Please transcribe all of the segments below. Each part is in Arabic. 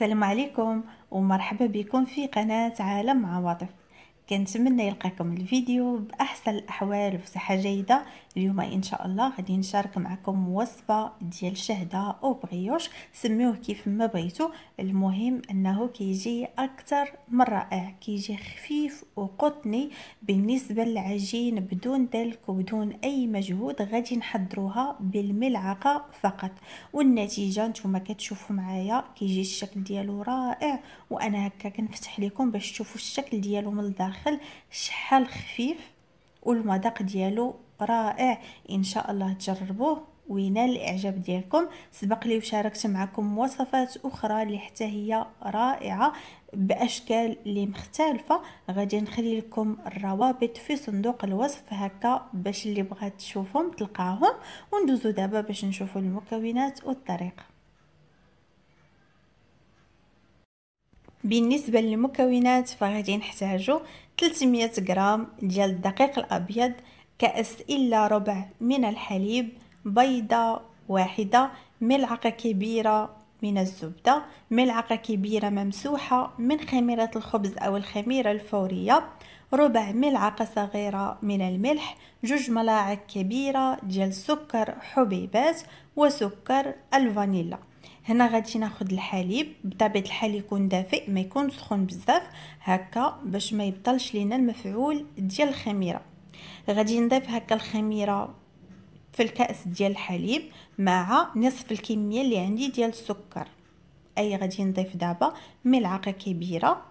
السلام عليكم ومرحبا بكم في قناة عالم عواطف كنتمنى يلقاكم الفيديو باحسن الاحوال صحه جيده اليوم ان شاء الله غادي نشارك معكم وصفه ديال شهده او بغيوش سميوه كيف ما بغيتو المهم انه كيجي اكثر من رائع آه، كيجي خفيف وقطني بالنسبه للعجين بدون دلك وبدون اي مجهود غادي نحضروها بالملعقه فقط والنتيجه نتوما كتشوفوا معايا كيجي الشكل ديالو رائع وانا هكا كنفتح لكم باش تشوفوا الشكل ديالو من الداخل داخل شحال خفيف والمذاق ديالو رائع ان شاء الله تجربوه وينال الاعجاب ديالكم سبق لي وشاركت معكم وصفات اخرى اللي حتى هي رائعه باشكال اللي مختلفه غادي نخلي لكم الروابط في صندوق الوصف هكا باش اللي بغات تشوفهم تلقاهم وندوزو دابا باش نشوفوا المكونات والطريقه بالنسبة للمكونات فغادي نحتاجو 300 غرام ديال الدقيق الأبيض كأس إلا ربع من الحليب بيضة واحدة ملعقة كبيرة من الزبدة ملعقة كبيرة ممسوحة من خميرة الخبز أو الخميرة الفورية ربع ملعقة صغيرة من الملح جوج ملاعق كبيرة ديال سكر حبيبات وسكر الفانيلا هنا غادي ناخذ الحليب بطبيعه الحال يكون دافئ ما يكون سخون بزاف هكا باش ما يبطلش لينا المفعول ديال الخميره غادي نضيف هكا الخميره في الكاس ديال الحليب مع نصف الكميه اللي عندي ديال السكر اي غادي نضيف دابا ملعقه كبيره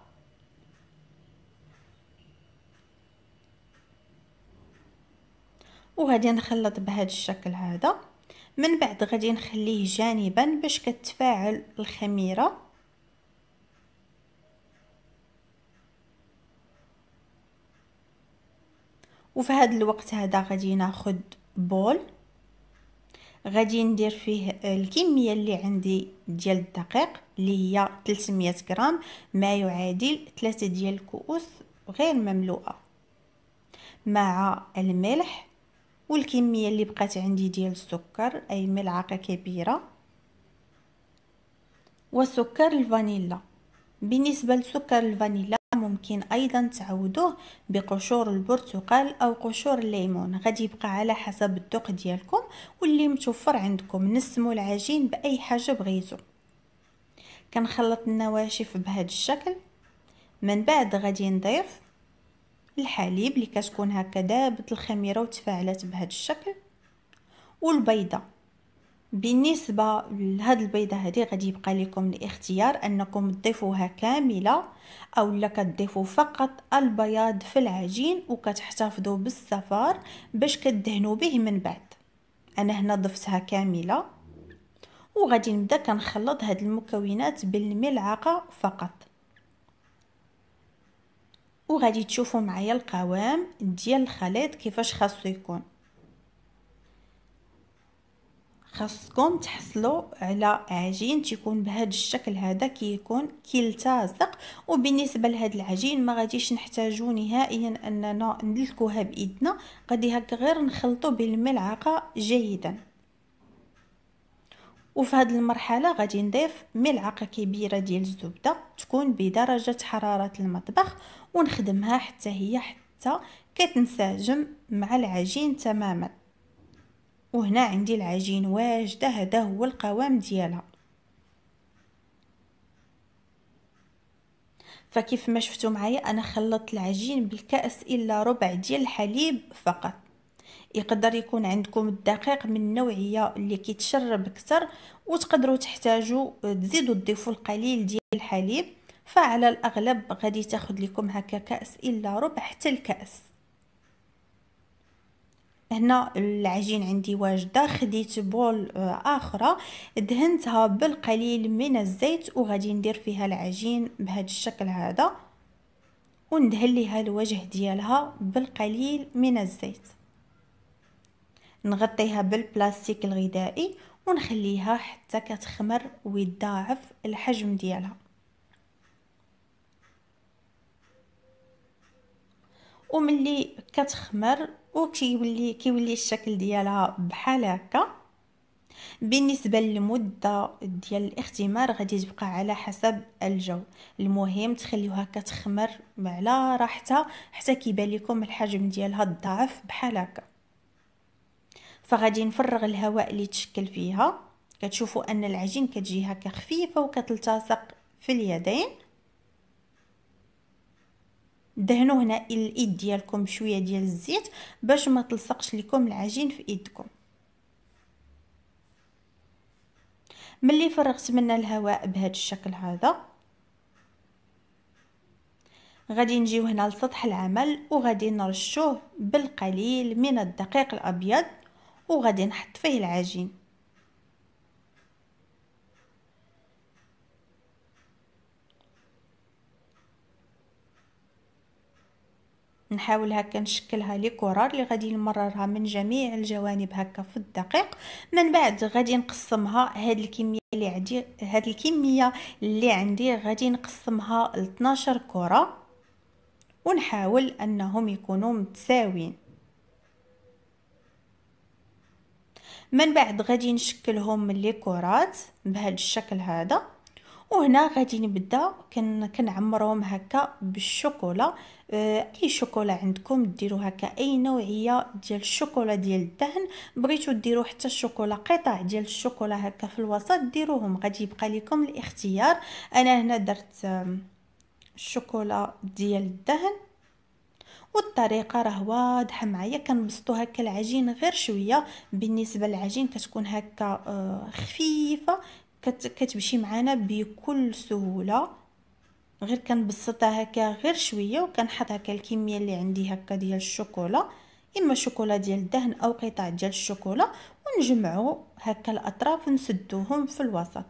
وغادي نخلط بهذا الشكل هذا من بعد غادي نخليه جانبا باش كتفاعل الخميره وفي هذا الوقت هذا غادي ناخذ بول غادي ندير فيه الكميه اللي عندي ديال الدقيق اللي هي 300 غرام ما يعادل 3 ديال الكؤوس غير مملوءه مع الملح والكميه اللي بقات عندي ديال السكر اي ملعقه كبيره وسكر الفانيلا بالنسبه لسكر الفانيلا ممكن ايضا تعوضوه بقشور البرتقال او قشور الليمون غادي يبقى على حسب الذوق ديالكم واللي متوفر عندكم نسمو العجين باي حاجه بغيتو كنخلط النواشف بهذا الشكل من بعد غادي نضيف الحليب اللي كتكون هكا دابت الخميره وتفاعلات بهذا الشكل والبيضه بالنسبه لهاد البيضه هذه غادي يبقى لكم الاختيار انكم تضيفوها كامله او لا كتضيفوا فقط البياض في العجين وكتحتفظوا بالصفار باش كدهنوا به من بعد انا هنا ضفتها كامله وغادي نبدا كنخلط هاد المكونات بالملعقه فقط وغادي تشوفوا معايا القوام ديال الخليط كيفاش خاصو يكون خاصكم تحصلوا على عجين تيكون بهذا الشكل هذا كيكون كيلتصق وبالنسبه لهذا العجين ما غاديش نحتاجو نهائيا اننا ندلكوها بايدنا غادي هكا غير نخلطو بالملعقه جيدا وفي هذه المرحله غادي نضيف ملعقه كبيره ديال الزبده تكون بدرجه حراره المطبخ ونخدمها حتى هي حتى كتنسجم مع العجين تماما وهنا عندي العجين واجده هذا هو القوام ديالها فكيف ما شفتوا معايا انا خلطت العجين بالكاس الا ربع ديال الحليب فقط يقدر يكون عندكم الدقيق من النوعيه اللي كيتشرب اكثر وتقدروا تحتاجوا تزيدوا تضيفوا القليل ديال الحليب فعلى الاغلب غادي تاخذ لكم هكا كاس الا ربع حتى الكاس هنا العجين عندي واجده خديت بول آه، اخرى دهنتها بالقليل من الزيت وغادي ندير فيها العجين بهذا الشكل هذا وندهن ليها الوجه ديالها بالقليل من الزيت نغطيها بالبلاستيك الغذائي ونخليها حتى كتخمر ويتضاعف الحجم ديالها وملي كتخمر وكيولي كيولي الشكل ديالها بحال هكا بالنسبه للمده ديال الاختمار غادي تبقى على حسب الجو المهم تخليوها كتخمر على راحتها حتى كيبان لكم الحجم ديالها تضاعف بحال هكا فغادي نفرغ الهواء اللي تشكل فيها كتشوفوا ان العجين كتجي هكا خفيفه وكتلتصق في اليدين دهنوا هنا الايد ديالكم بشويه ديال الزيت باش ما تلصقش لكم العجين في ايدكم ملي فرغت منها الهواء بهذا الشكل هذا غادي نجيو هنا لسطح العمل وغادي نرشوه بالقليل من الدقيق الابيض وغادي نحط فيه العجين نحاول هكا نشكلها لي كورار اللي غادي نمررها من جميع الجوانب هكا في الدقيق من بعد غادي نقسمها هاد الكميه اللي عندي هاد الكميه اللي عندي غادي نقسمها ل 12 كره ونحاول انهم يكونوا متساويين من بعد غادي نشكلهم من لي كرات بهذا الشكل هذا وهنا غادي نبدا كنعمرهم هكا بالشوكولا آه، اي شوكولا عندكم ديروا هكا اي نوعيه ديال الشوكولا ديال الدهن بغيتو ديروا حتى الشوكولا قطع ديال الشوكولا هكا في الوسط ديروهم غادي يبقى لكم الاختيار انا هنا درت الشوكولا ديال الدهن والطريقه راه واضحه معايا كنبسطو هكا العجين غير شويه بالنسبه للعجين كتكون هكا آه، خفيفه كتمشي معانا بكل سهوله غير كنبسطها هكا غير شويه وكنحط هكا الكميه اللي عندي هكا ديال الشوكولا اما شوكولا ديال الدهن او قطع ديال الشوكولا ونجمعو هكا الاطراف ونسدوهم في الوسط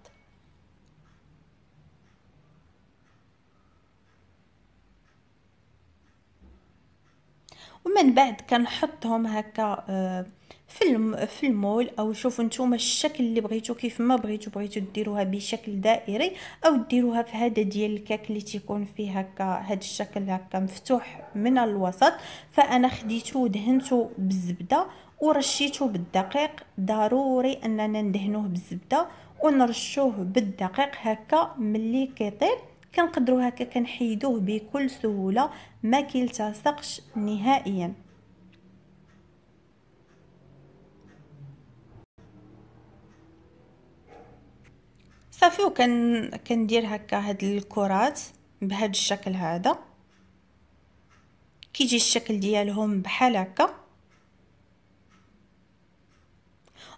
ومن بعد كنحطهم هكا آه، في في المول او شوفوا نتوما الشكل اللي بغيتو كيف ما بغيتو بغيتو ديروها بشكل دائري او ديروها في هذا ديال الكاك اللي تيكون فيه هكا هذا الشكل هكا مفتوح من الوسط فانا خديته ودهنته بالزبده ورشيته بالدقيق ضروري اننا ندهنوه بالزبده ونرشوه بالدقيق هكا ملي كيطيب كنقدروا هكا كنحيدوه بكل سهوله ما كيلتصقش نهائيا صافي وكن كندير هكا هاد الكرات بهاد الشكل هذا كيجي الشكل ديالهم بحال هكا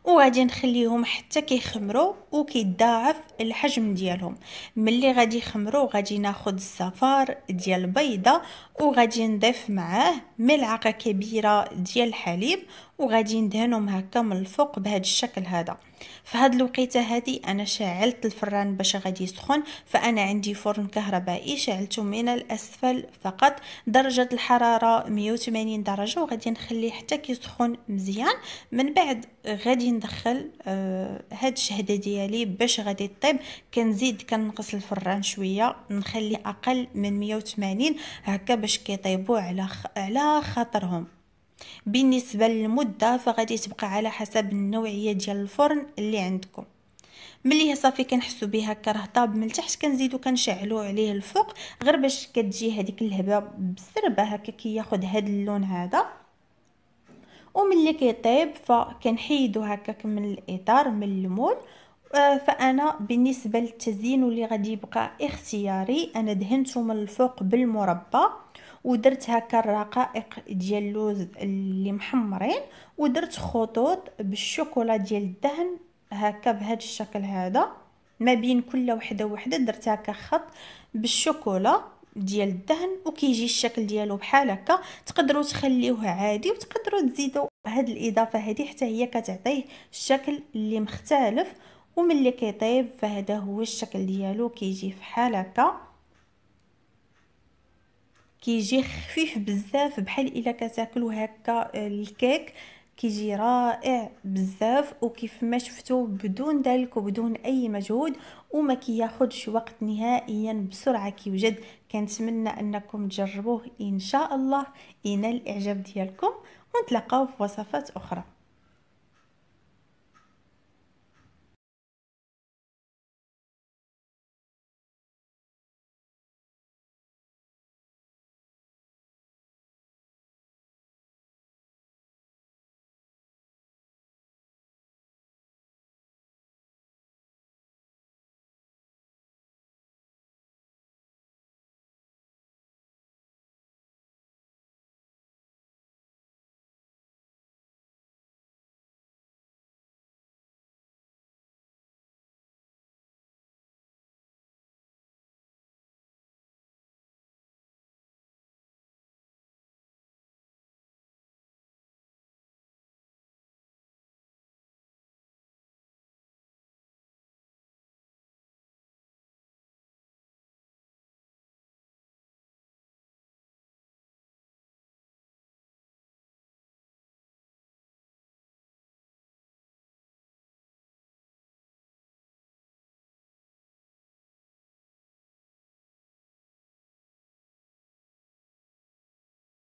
وغادي نخليهم حتى كيخمروا وكيتضاعف الحجم ديالهم ملي غادي يخمروا غادي ناخذ الصفار ديال البيضه وغادي نضيف معاه ملعقه كبيره ديال الحليب وغادي ندهنهم هكا من الفوق بهذا الشكل هذا في هذه الوقيته هذه انا شعلت الفران باش غادي يسخن فانا عندي فرن كهربائي شعلته من الاسفل فقط درجه الحراره 180 درجه وغادي نخليه حتى كيسخن مزيان من بعد غادي ندخل آه هاد الشهده ديالي باش غادي طيب كنزيد كنقص الفران شويه نخلي اقل من 180 هكا باش كيطيبوا على خ... على خاطرهم بالنسبه للمده فغادي تبقى على حسب النوعيه ديال الفرن اللي عندكم ملي صافي كنحسو بيه هكا راه طاب من تحت كنزيدو كنشعلو عليه الفوق غير باش كتجي هذيك الهبه بزربه هكا كياخد هذا اللون هذا وملي كيطيب فكنحيدو هكاك من الاطار من المول فانا بالنسبه للتزيين واللي غادي يبقى اختياري انا دهنته من الفوق بالمربى ودرت هكا الرقائق ديال اللوز اللي محمرين ودرت خطوط بالشوكولا ديال الدهن هكا بهذا الشكل هذا ما بين كل وحده وحده درت هكا خط بالشوكولا ديال الدهن وكيجي الشكل ديالو بحال هكا تقدروا تخليوه عادي وتقدروا تزيدوا هذه الاضافه هذه حتى هي كتعطيه الشكل اللي مختلف وملي كيطيب فهذا هو الشكل ديالو كيجي فحال هكا كيجي خفيف بزاف بحال الا كتاكلو هكا الكيك كيجي رائع بزاف وكيف ما شفتو بدون ذلك وبدون اي مجهود وما كياخدش وقت نهائيا بسرعه كيوجد كنتمنى انكم تجربوه ان شاء الله ينال الاعجاب ديالكم ونتلاقاو في وصفات اخرى